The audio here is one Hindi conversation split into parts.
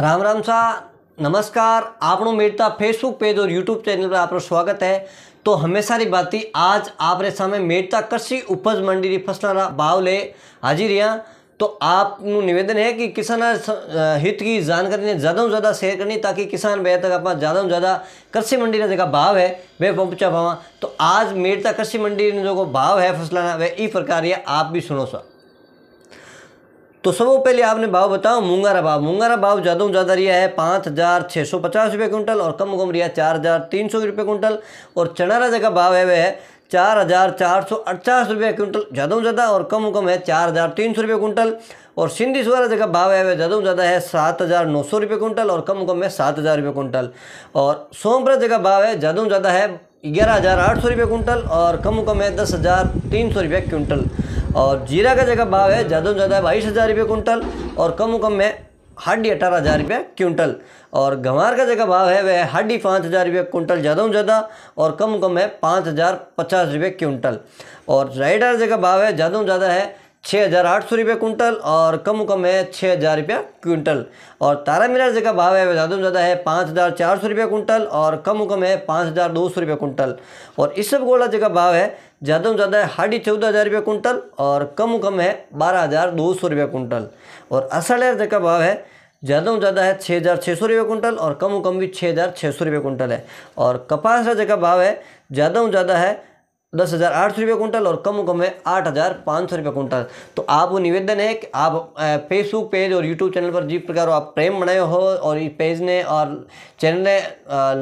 राम राम शाह नमस्कार आपू मेरता फेसबुक पेज और यूट्यूब चैनल पर आप स्वागत है तो हमेशा री बात आज आप रे सामने मेड़ता कृषि उपज मंडी की फसलों का भाव ले हाजिर हाँ तो आप निवेदन है कि किसान हित की जानकारी ने ज़्यादा से ज़्यादा शेयर करनी ताकि किसान बेहद तक आप ज़्यादा से ज़्यादा कृषि मंडी का जो भाव है वे पहुँचा पावा तो आज मेरता कृषि मंडी जो भाव है फसलों का वह यही प्रकार है आप भी सुनो सर तो सब पहले आपने भाव बताओ मूंगारा भाव मुंगारा भाव ज़्यादा से ज़्यादा रिया है पाँच हज़ार छः सौ पचास रुपये कुंटल और कम कम रिया चार हज़ार तीन सौ रुपये कुंटल और चनारा जगह भाव है वह है चार हज़ार चार सौ अड़चास रुपये कुंटल ज़्यादा से ज़्यादा और कम कम है चार हज़ार तीन सौ रुपये कुंटल और सिंधी सुवारा जगह भाव है वह ज़्यादा से ज़्यादा है सात हज़ार नौ सौ रुपये कुंटल और कम कम है सात हज़ार रुपये कुंटल और सोमपुरा जगह भाव है ज़्यादा से ज़्यादा है ग्यारह हज़ार आठ सौ रुपये कुंटल और कम कम है दस हज़ार तीन सौ रुपये कुंटल और जीरा का जगह भाव है ज़्यादा से ज़्यादा बाईस हज़ार रुपये कुंटल और कम कम में हड्डी अठारह हज़ार रुपये क्विंटल और गंवार का जगह भाव है वह हड्डी पाँच हज़ार रुपये कुंटल ज़्यादा से ज़्यादा और कम कम है पाँच हज़ार पचास रुपये क्विंटल और राइडर जगह भाव है ज़्यादा से ज़्यादा है छः हज़ार आठ सौ रुपये कुंटल और कम कम है छः हज़ार रुपया क्विंटल और तारा मीनार का भाव है वह ज़्यादा से ज़्यादा है पाँच हज़ार चार सौ रुपये कुंटल और कम कम है पाँच हज़ार दो सौ रुपये कुंटल और इस सब गोला जगह भाव है ज़्यादा से ज़्यादा है हाडी चौदह हज़ार रुपये कुंटल और कम कम है बारह हज़ार दो सौ रुपये कुंटल और असल जगह भाव है ज़्यादा से ज़्यादा है छः हज़ार छः सौ रुपये कुंटल और कम कम भी छः हज़ार छः सौ रुपये कुंटल है और कपास का जगह भाव है ज़्यादा से ज़्यादा है दस हज़ार आठ सौ रुपये कुंटल और कम कम है आठ हज़ार पाँच सौ रुपये कुंटल तो आप वो निवेदन है कि आप फेसबुक पेज और यूट्यूब चैनल पर जिस प्रकार आप प्रेम बनाए हो और इस पेज ने और चैनल ने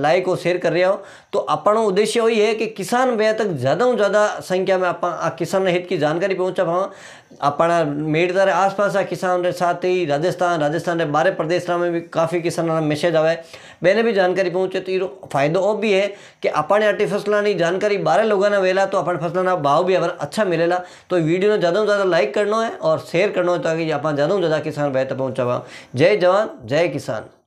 लाइक और शेयर कर रहे हो तो अपना उद्देश्य वही है कि किसान भैया तक ज़्यादा से ज़्यादा संख्या में आप किसान हित की जानकारी पहुँचा पाओ अपना मेड़ता आस पास किसान के साथ ही राजस्थान राजस्थान रे बारह प्रदेश में भी काफ़ी किसान मैसेज आवे मैंने भी जानकारी पहुँचे तो ये फायदा वो भी है कि अपने आटी फसलों की जानकारी बारह लोगों ने वेला मिलेगा तो अपने फसल का भाव भी अगर अच्छा मिलेगा तो वीडियो ने ज़्यादा से ज़्यादा लाइक करना है और शेयर करना है ताकि आप ज़्यादा से ज़्यादा किसान बेहतर पहुँचावा जय जवान जय किसान